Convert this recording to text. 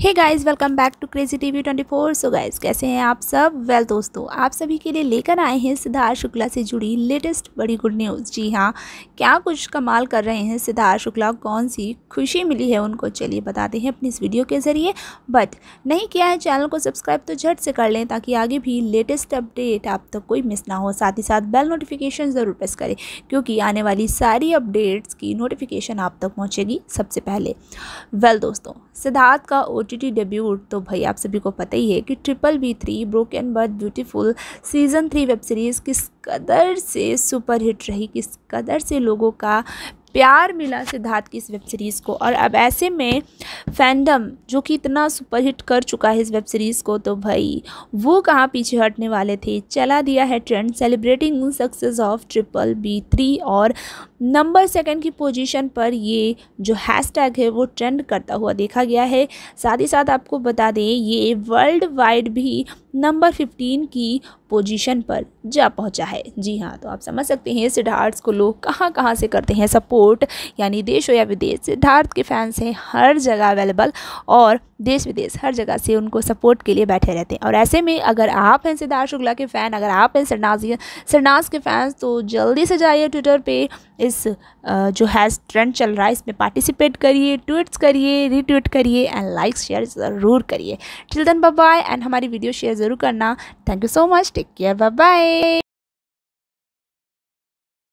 hey guys welcome back to crazy TV 24 so guys कैसे हैं आप सब वेल well, दोस्तों आप सभी के लिए लेकर आए हैं सिद्धार्थ शुक्ला से जुड़ी लेटेस्ट बड़ी गुड न्यूज़ जी हाँ क्या कुछ कमाल कर रहे हैं सिद्धार्थ शुक्ला कौन सी खुशी मिली है उनको चलिए बताते हैं अपनी इस वीडियो के ज़रिए बट नहीं किया है चैनल को सब्सक्राइब तो झट से कर लें ताकि आगे भी लेटेस्ट अपडेट आप तक तो कोई मिस ना हो साथ ही साथ बेल नोटिफिकेशन ज़रूर प्रेस करें क्योंकि आने वाली सारी अपडेट्स की नोटिफिकेशन आप तक पहुँचेगी सबसे पहले वेल दोस्तों सिद्धार्थ का ओ टी डेब्यूट तो भाई आप सभी को पता ही है कि triple B three broken but beautiful season three web series किस कदर से सुपरहिट रही किस कदर से लोगों का प्यार मिला सिद्धार्थ की इस वेब सीरीज़ को और अब ऐसे में फैंडम जो कि इतना सुपरहिट कर चुका है इस वेब सीरीज़ को तो भाई वो कहाँ पीछे हटने वाले थे चला दिया है trend celebrating success of triple B three और नंबर सेकंड की पोजीशन पर ये जो हैशटैग है वो ट्रेंड करता हुआ देखा गया है साथ ही साथ आपको बता दें ये वर्ल्ड वाइड भी नंबर फिफ्टीन की पोजिशन पर जा पहुँचा है जी हाँ तो आप समझ सकते हैं सिद्धार्थ को लोग कहाँ कहाँ से करते हैं सपोर्ट कोर्ट यानी देश हो या विदेश सिद्धार्थ के फैंस हैं हर जगह अवेलेबल और देश विदेश हर जगह से उनको सपोर्ट के लिए बैठे रहते हैं और ऐसे में अगर आप हैं सिद्धार्थ शुक्ला के फ़ैन अगर आप हैं सरनाज सरनाज के फैंस तो जल्दी से जाइए ट्विटर पे इस जो हैज़ ट्रेंड चल रहा है इसमें पार्टिसिपेट करिए ट्वीट्स करिए रीट्वीट करिए एंड लाइक शेयर ज़रूर करिए टिल देन बाय एंड हमारी वीडियो शेयर ज़रूर करना thank you so much take care bye